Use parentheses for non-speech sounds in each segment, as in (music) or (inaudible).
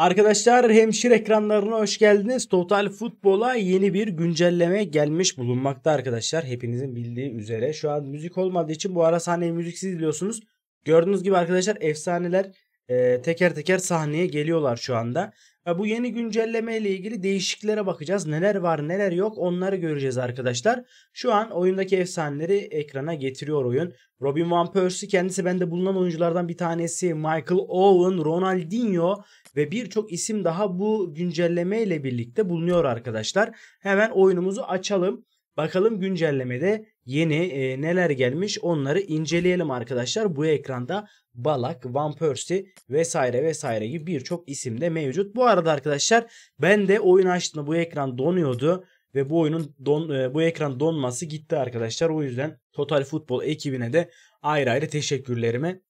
Arkadaşlar hemşire ekranlarına hoş geldiniz. Total Futbol'a yeni bir güncelleme gelmiş bulunmakta arkadaşlar. Hepinizin bildiği üzere. Şu an müzik olmadığı için bu ara sahneyi müziksiz izliyorsunuz. Gördüğünüz gibi arkadaşlar efsaneler e, teker teker sahneye geliyorlar şu anda. E, bu yeni güncelleme ile ilgili değişikliklere bakacağız. Neler var neler yok onları göreceğiz arkadaşlar. Şu an oyundaki efsaneleri ekrana getiriyor oyun. Robin Van Persie kendisi bende bulunan oyunculardan bir tanesi. Michael Owen, Ronaldinho ve birçok isim daha bu güncelleme ile birlikte bulunuyor arkadaşlar. Hemen oyunumuzu açalım. Bakalım güncellemede yeni e, neler gelmiş onları inceleyelim arkadaşlar. Bu ekranda Balak, Van Persie vesaire vesaire gibi birçok isim de mevcut. Bu arada arkadaşlar ben de oyun açtığımda bu ekran donuyordu ve bu oyunun don, e, bu ekran donması gitti arkadaşlar. O yüzden Total Futbol ekibine de ayrı ayrı teşekkürlerimi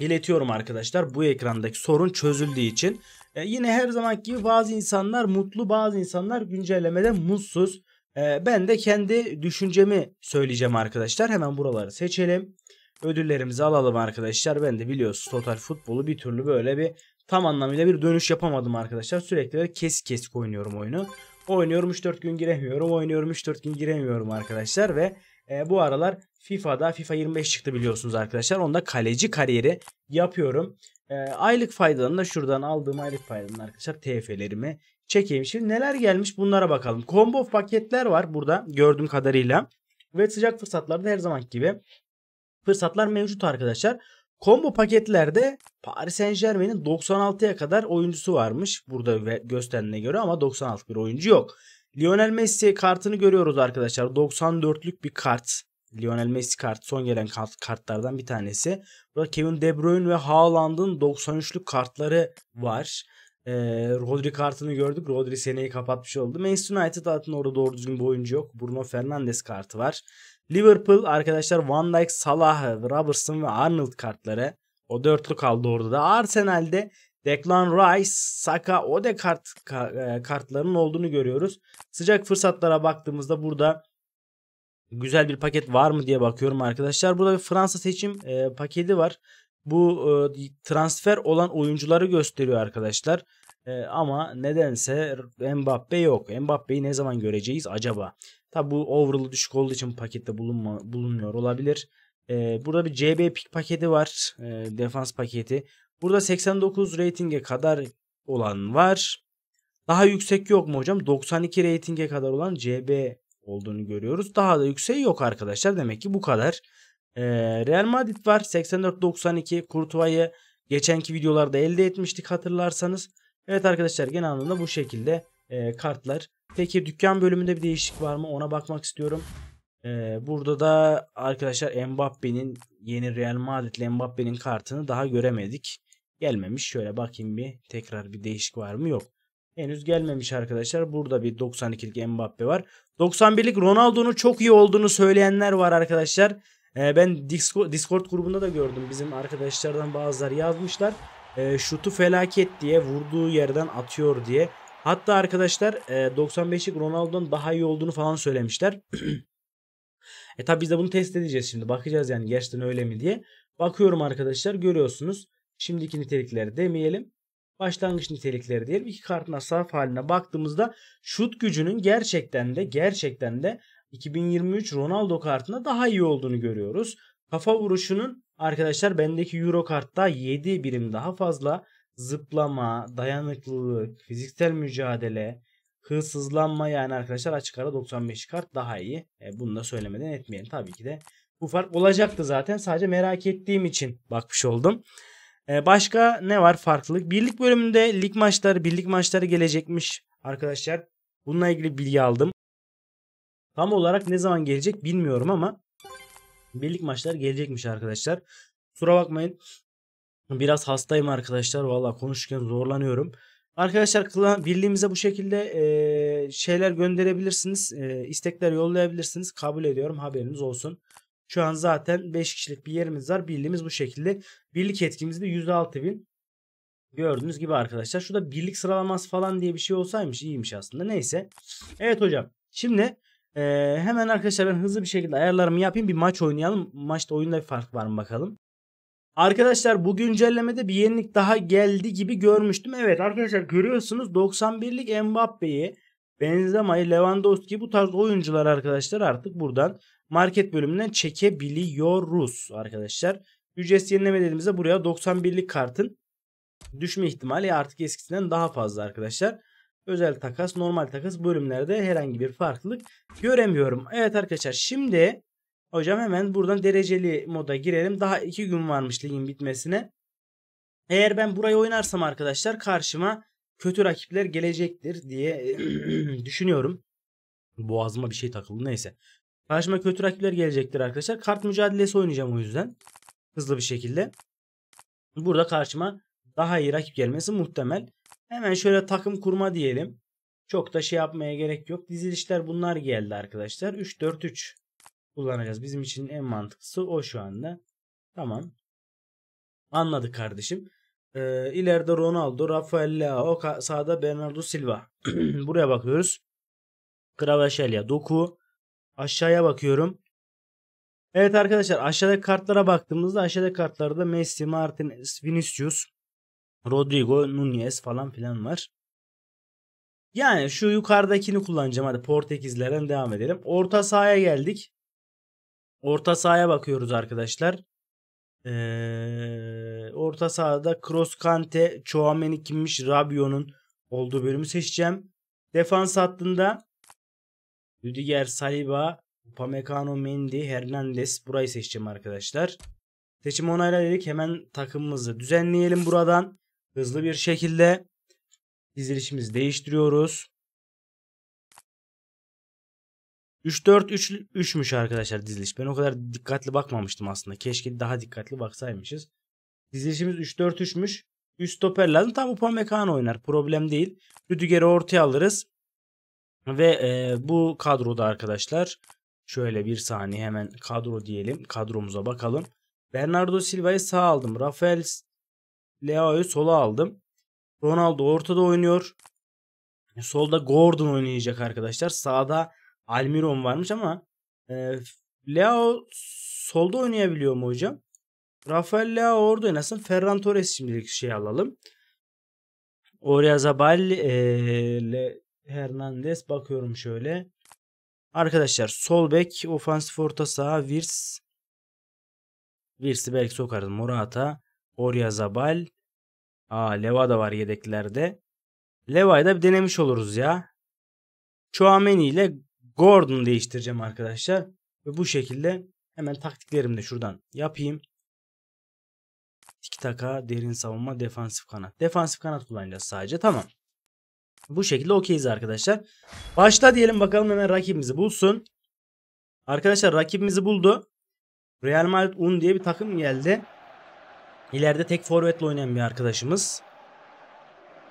iletiyorum arkadaşlar. Bu ekrandaki sorun çözüldüğü için. E, yine her zamanki gibi bazı insanlar mutlu, bazı insanlar güncellemede mutsuz. Ee, ben de kendi düşüncemi söyleyeceğim arkadaşlar. Hemen buraları seçelim. Ödüllerimizi alalım arkadaşlar. Ben de biliyorsunuz Total Futbolu bir türlü böyle bir tam anlamıyla bir dönüş yapamadım arkadaşlar. Sürekli kes kes oynuyorum oyunu. Oynuyorum 3-4 gün giremiyorum. Oynuyorum 3-4 gün giremiyorum arkadaşlar ve e, bu aralar FIFA'da FIFA 25 çıktı biliyorsunuz arkadaşlar. Onda kaleci kariyeri yapıyorum. E, aylık faydalarını da şuradan aldığım aylık faydalarını arkadaşlar TF'lerimi çekeyim. Şimdi neler gelmiş bunlara bakalım. Combo paketler var burada gördüğüm kadarıyla. Ve sıcak fırsatlarda her zaman gibi fırsatlar mevcut arkadaşlar. Combo paketlerde Paris Saint Germain'in 96'ya kadar oyuncusu varmış. Burada gösterilene göre ama 96 bir oyuncu yok. Lionel Messi kartını görüyoruz arkadaşlar. 94'lük bir kart. Lionel Messi kart son gelen kart, kartlardan bir tanesi. Burada Kevin De Bruyne ve Haaland'ın 93'lük kartları var. E, Rodri kartını gördük. Rodri seneyi kapatmış oldu. Manchester United zaten orada doğru düzgün bir oyuncu yok. Bruno Fernandes kartı var. Liverpool arkadaşlar Van Dijk, Salah, Robertson ve Arnold kartları. O dörtlü kaldı orada da. Arsenal'de Declan Rice, Saka, Odegaard e, kartlarının olduğunu görüyoruz. Sıcak fırsatlara baktığımızda burada güzel bir paket var mı diye bakıyorum arkadaşlar. Burada bir Fransa seçim e, paketi var. Bu e, transfer olan oyuncuları gösteriyor arkadaşlar. Ee, ama nedense Mbappe yok. Mbappe'yi ne zaman göreceğiz acaba? Tabi bu overall'ı düşük olduğu için pakette bulunma, bulunmuyor olabilir. E, burada bir CB pick paketi var. E, defans paketi. Burada 89 ratinge kadar olan var. Daha yüksek yok mu hocam? 92 ratinge kadar olan CB olduğunu görüyoruz. Daha da yüksek yok arkadaşlar. Demek ki bu kadar. E, Real Madrid var. 84-92 Kurtuva'yı geçenki videolarda elde etmiştik hatırlarsanız. Evet arkadaşlar genel anlamda bu şekilde e, kartlar. Peki dükkan bölümünde bir değişiklik var mı ona bakmak istiyorum. E, burada da arkadaşlar Mbappe'nin yeni Real Madrid'li Mbappe'nin kartını daha göremedik. Gelmemiş şöyle bakayım bir tekrar bir değişik var mı yok. Henüz gelmemiş arkadaşlar. Burada bir 92'lik Mbappe var. 91'lik Ronaldo'nun çok iyi olduğunu söyleyenler var arkadaşlar. E, ben Discord grubunda da gördüm. Bizim arkadaşlardan bazıları yazmışlar e, şutu felaket diye vurduğu yerden atıyor diye. Hatta arkadaşlar e, 95'lik Ronaldo'nun daha iyi olduğunu falan söylemişler. (clears throat) e tabi biz de bunu test edeceğiz şimdi. Bakacağız yani gerçekten öyle mi diye. Bakıyorum arkadaşlar görüyorsunuz. Şimdiki nitelikleri demeyelim. Başlangıç nitelikleri diyelim. İki kartın asaf haline baktığımızda şut gücünün gerçekten de gerçekten de 2023 Ronaldo kartına daha iyi olduğunu görüyoruz. Kafa vuruşunun Arkadaşlar bendeki Euro kartta 7 birim daha fazla zıplama, dayanıklılık, fiziksel mücadele, hızsızlanma yani arkadaşlar açık ara 95 kart daha iyi. E, bunu da söylemeden etmeyelim tabii ki de. Bu fark olacaktı zaten sadece merak ettiğim için bakmış oldum. E, başka ne var farklılık? Birlik bölümünde lig maçları, birlik maçları gelecekmiş arkadaşlar. Bununla ilgili bilgi aldım. Tam olarak ne zaman gelecek bilmiyorum ama Birlik maçlar gelecekmiş arkadaşlar. Kusura bakmayın. Biraz hastayım arkadaşlar. Valla konuşurken zorlanıyorum. Arkadaşlar birliğimize bu şekilde e, şeyler gönderebilirsiniz. E, istekler yollayabilirsiniz. Kabul ediyorum. Haberiniz olsun. Şu an zaten 5 kişilik bir yerimiz var. Birliğimiz bu şekilde. Birlik etkimiz de bin. Gördüğünüz gibi arkadaşlar. Şurada birlik sıralaması falan diye bir şey olsaymış iyiymiş aslında. Neyse. Evet hocam. Şimdi ee, hemen arkadaşlar ben hızlı bir şekilde ayarlarımı yapayım. Bir maç oynayalım. Maçta oyunda bir fark var mı bakalım. Arkadaşlar bu güncellemede bir yenilik daha geldi gibi görmüştüm. Evet arkadaşlar görüyorsunuz 91'lik Mbappe'yi, Benzema'yı, Lewandowski bu tarz oyuncular arkadaşlar artık buradan market bölümünden çekebiliyoruz arkadaşlar. Ücretsiz yenileme dediğimizde buraya 91'lik kartın düşme ihtimali artık eskisinden daha fazla arkadaşlar özel takas, normal takas bölümlerde herhangi bir farklılık göremiyorum. Evet arkadaşlar şimdi hocam hemen buradan dereceli moda girelim. Daha 2 gün varmış ligin bitmesine. Eğer ben burayı oynarsam arkadaşlar karşıma kötü rakipler gelecektir diye (clears throat) düşünüyorum. Boğazıma bir şey takıldı neyse. Karşıma kötü rakipler gelecektir arkadaşlar. Kart mücadelesi oynayacağım o yüzden. Hızlı bir şekilde. Burada karşıma daha iyi rakip gelmesi muhtemel. Hemen şöyle takım kurma diyelim. Çok da şey yapmaya gerek yok. Dizilişler bunlar geldi arkadaşlar. 3-4-3 kullanacağız. Bizim için en mantıklısı o şu anda. Tamam. Anladık kardeşim. Ee, ileride Ronaldo, Rafael Leao, sağda Bernardo Silva. (clears throat) Buraya bakıyoruz. Kravaşelya, Doku. Aşağıya bakıyorum. Evet arkadaşlar aşağıdaki kartlara baktığımızda aşağıdaki kartlarda Messi, Martin, Vinicius, Rodrigo Nunez falan filan var. Yani şu yukarıdakini kullanacağım. Hadi Portekizlerden devam edelim. Orta sahaya geldik. Orta sahaya bakıyoruz arkadaşlar. Ee, orta sahada Cross Kante, Chouameni kimmiş, Rabionun olduğu bölümü seçeceğim. Defans hattında Rüdiger, Saliba, Pamecano Mendy, Hernandez burayı seçeceğim arkadaşlar. Seçim onayla dedik hemen takımımızı düzenleyelim buradan hızlı bir şekilde dizilişimizi değiştiriyoruz. 3-4-3 3'müş arkadaşlar diziliş. Ben o kadar dikkatli bakmamıştım aslında. Keşke daha dikkatli baksaymışız. Dizilişimiz 3-4-3'müş. Üst stoper lazım. Tam Upamecano oynar. Problem değil. Rüdiger'i ortaya alırız. Ve e, bu kadroda arkadaşlar şöyle bir saniye hemen kadro diyelim. Kadromuza bakalım. Bernardo Silva'yı sağ aldım. Rafael Leao'yu sola aldım. Ronaldo ortada oynuyor. Solda Gordon oynayacak arkadaşlar. Sağda Almiron varmış ama e, Leao solda oynayabiliyor mu hocam? Rafael Leao orada oynasın. Ferran Torres şimdilik şey alalım. Oraya Zabal e, Le, Hernandez bakıyorum şöyle. Arkadaşlar sol bek, ofansif orta saha, Virs. Virs'i belki sokarız Morata. Orya Zabal. Aa Leva da var yedeklerde. Leva'yı da bir denemiş oluruz ya. Chouameni ile Gordon değiştireceğim arkadaşlar. Ve bu şekilde hemen taktiklerimi de şuradan yapayım. Tiki taka, derin savunma, defansif kanat. Defansif kanat kullanacağız sadece. Tamam. Bu şekilde okeyiz arkadaşlar. Başla diyelim bakalım hemen rakibimizi bulsun. Arkadaşlar rakibimizi buldu. Real Madrid Un diye bir takım geldi. İleride tek forvetle oynayan bir arkadaşımız.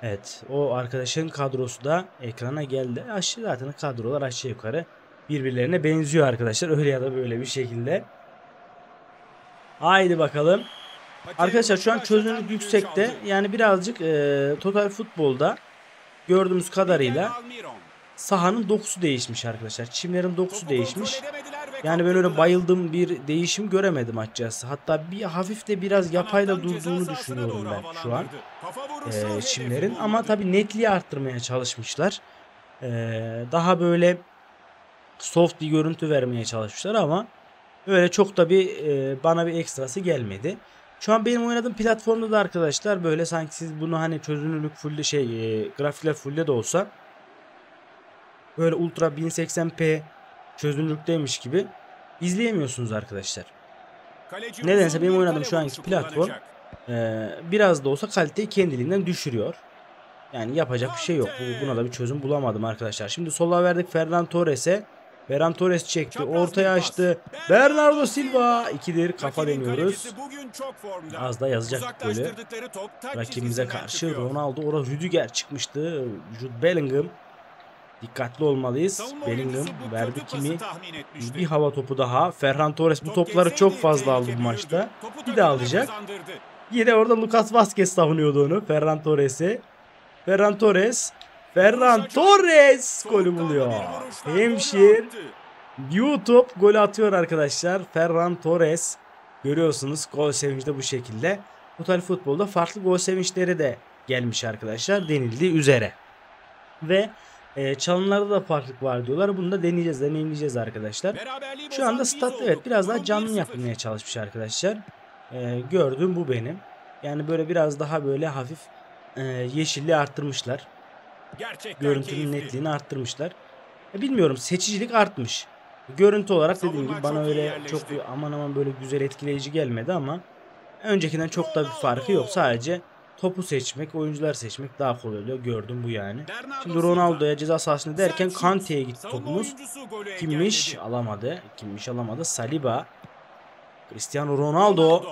Evet o arkadaşın kadrosu da ekrana geldi. Aşağı zaten kadrolar aşağı yukarı birbirlerine benziyor arkadaşlar. Öyle ya da böyle bir şekilde. Haydi bakalım. Arkadaşlar şu an çözünürlük yüksekte. Yani birazcık e, total futbolda gördüğümüz kadarıyla sahanın dokusu değişmiş arkadaşlar. Çimlerin dokusu değişmiş. Yani ben öyle bayıldım bir değişim göremedim açıkçası. Hatta bir hafif de biraz yapayla durduğunu düşünüyorum ben şu an. E, ee, şimlerin ama tabii netliği arttırmaya çalışmışlar. E, daha böyle soft bir görüntü vermeye çalışmışlar ama öyle çok da bir e, bana bir ekstrası gelmedi. Şu an benim oynadığım platformda da arkadaşlar böyle sanki siz bunu hani çözünürlük full şey e, grafikler full de olsa böyle ultra 1080p çözünürlükteymiş gibi izleyemiyorsunuz arkadaşlar. Nedense benim oynadığım şu anki platform e, biraz da olsa kaliteyi kendiliğinden düşürüyor. Yani yapacak bir şey yok. Buna da bir çözüm bulamadım arkadaşlar. Şimdi sola verdik Ferran Torres'e. Ferran Torres çekti. Ortaya açtı. Bernardo Silva. ikidir Kafa deniyoruz. Az da yazacak böyle. Rakibimize karşı Ronaldo. Orada Rüdiger çıkmıştı. Jude Bellingham. Dikkatli olmalıyız. Bellingham verdi kimi bir hava topu daha. Ferran Torres bu topları çok fazla aldı bu maçta. Bir de alacak. Yine orada Lucas Vazquez savunuyordu onu. Ferran Torres'i. Ferran Torres. Ferran Torres golü buluyor. Hemşir. YouTube golü atıyor arkadaşlar. Ferran Torres. Görüyorsunuz gol sevinci de bu şekilde. Total futbolda farklı gol sevinçleri de gelmiş arkadaşlar denildiği üzere. Ve e, çalımlarda da farklılık var diyorlar. Bunu da deneyeceğiz, deneyimleyeceğiz arkadaşlar. Şu anda stat evet biraz daha canlı yapmaya çalışmış arkadaşlar. E, gördüğüm bu benim. Yani böyle biraz daha böyle hafif e, yeşilliği arttırmışlar. Gerçekten Görüntünün keyifli. netliğini arttırmışlar. E, bilmiyorum seçicilik artmış. Görüntü olarak Savunma dediğim gibi bana öyle yerleşti. çok aman aman böyle güzel etkileyici gelmedi ama öncekinden çok da bir farkı yok. Sadece topu seçmek, oyuncular seçmek daha kolay oluyor. Gördüm bu yani. Şimdi Ronaldo'ya ceza sahasını derken Kante'ye gitti topumuz. Kimmiş? Alamadı. Kimmiş alamadı. Saliba. Cristiano Ronaldo.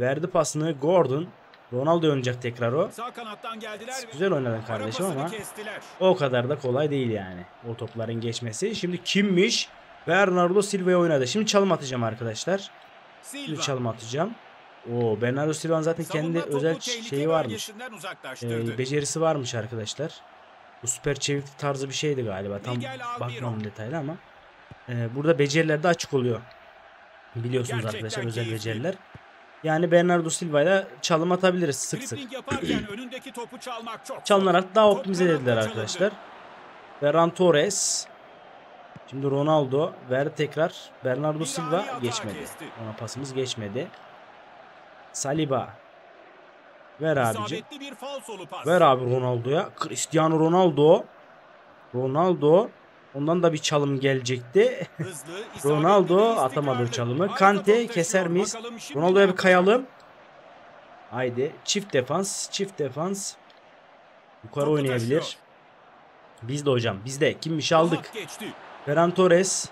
Verdi pasını Gordon. Ronaldo oynayacak tekrar o. Güzel oynadın kardeşim ama o kadar da kolay değil yani. O topların geçmesi. Şimdi kimmiş? Bernardo Silva'ya oynadı. Şimdi çalım atacağım arkadaşlar. Şimdi çalım atacağım. O Bernardo Silva zaten kendi özel şeyi varmış. Ee, becerisi varmış arkadaşlar. Bu süper çeviklik tarzı bir şeydi galiba. Tam bakmam detaylı ama. Ee, burada beceriler de açık oluyor. Biliyorsunuz Gerçekten arkadaşlar özel beceriler. Yani Bernardo Silva ile çalım atabiliriz sık sık. topu çalmak çok Çalınarak daha optimize edildiler arkadaşlar. Ferran Torres. Şimdi Ronaldo. ver tekrar. Bernardo Silva geçmedi. Ona pasımız geçmedi. Saliba. Ver abici. Ver abi Ronaldo'ya. Cristiano Ronaldo. Ronaldo. Ondan da bir çalım gelecekti. Hızlı, (laughs) Ronaldo atamadı çalımı. Kante keser miyiz? Ronaldo'ya bir kayalım. Haydi. Çift defans. Çift defans. Yukarı Topu oynayabilir. Biz de hocam. Biz de. Kimmiş aldık. Ferran Torres.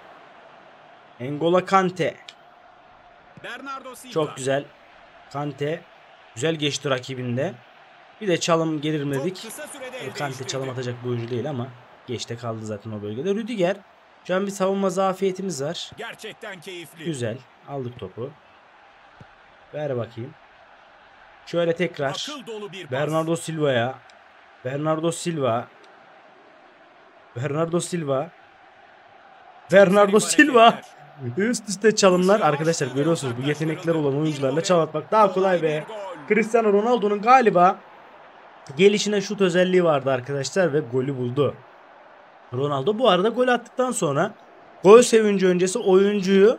Engola Kante. Çok güzel. Kante güzel geçti rakibinde. Bir de çalım gelir mi dedik. E, Kante çalım atacak bir oyuncu değil ama geçte kaldı zaten o bölgede. Rüdiger şu an bir savunma zafiyetimiz var. Gerçekten keyifli. Güzel. Aldık topu. Ver bakayım. Şöyle tekrar Bernardo Silva'ya. Bernardo Silva. Bernardo Silva. Bernardo Silva. Üst üste çalımlar arkadaşlar görüyorsunuz bu yetenekler olan oyuncularla çal atmak daha kolay ve Cristiano Ronaldo'nun galiba gelişine şut özelliği vardı arkadaşlar ve golü buldu. Ronaldo bu arada gol attıktan sonra gol sevinci öncesi oyuncuyu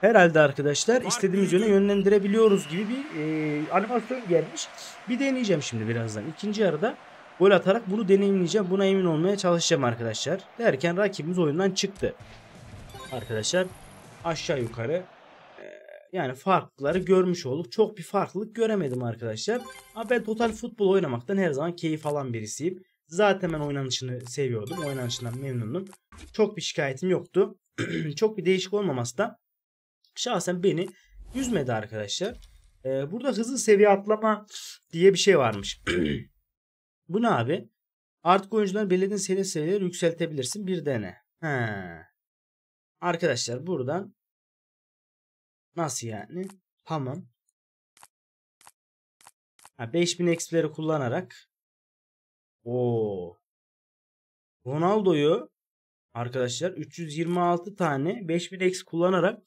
herhalde arkadaşlar istediğimiz yöne yönlendirebiliyoruz gibi bir e, animasyon gelmiş. Bir deneyeceğim şimdi birazdan. ikinci yarıda gol atarak bunu deneyimleyeceğim. Buna emin olmaya çalışacağım arkadaşlar. Derken rakibimiz oyundan çıktı arkadaşlar aşağı yukarı e, yani farkları görmüş olduk. Çok bir farklılık göremedim arkadaşlar. Ama ben total futbol oynamaktan her zaman keyif alan birisiyim. Zaten ben oynanışını seviyordum. Oynanışından memnundum. Çok bir şikayetim yoktu. (clears throat) çok bir değişik olmaması da şahsen beni üzmedi arkadaşlar. Ee, burada hızlı seviye atlama diye bir şey varmış. (clears throat) Bu ne abi? Artık oyuncuların belirlediğin seviye seviyeleri yükseltebilirsin. Bir dene. He. Arkadaşlar buradan nasıl yani? Tamam. Ha, 5000 XP'leri kullanarak o Ronaldo'yu arkadaşlar 326 tane 5000 X kullanarak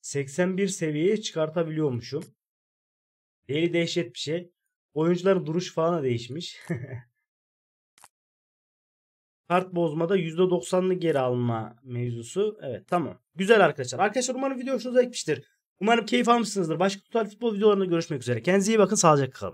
81 seviyeye çıkartabiliyormuşum. Deli dehşet bir şey. Oyuncuların duruş falan da değişmiş. (laughs) kart bozmada 90'lı geri alma mevzusu. Evet tamam. Güzel arkadaşlar. Arkadaşlar umarım video hoşunuza gitmiştir. Umarım keyif almışsınızdır. Başka tutar futbol videolarında görüşmek üzere. Kendinize iyi bakın. Sağlıcakla kalın.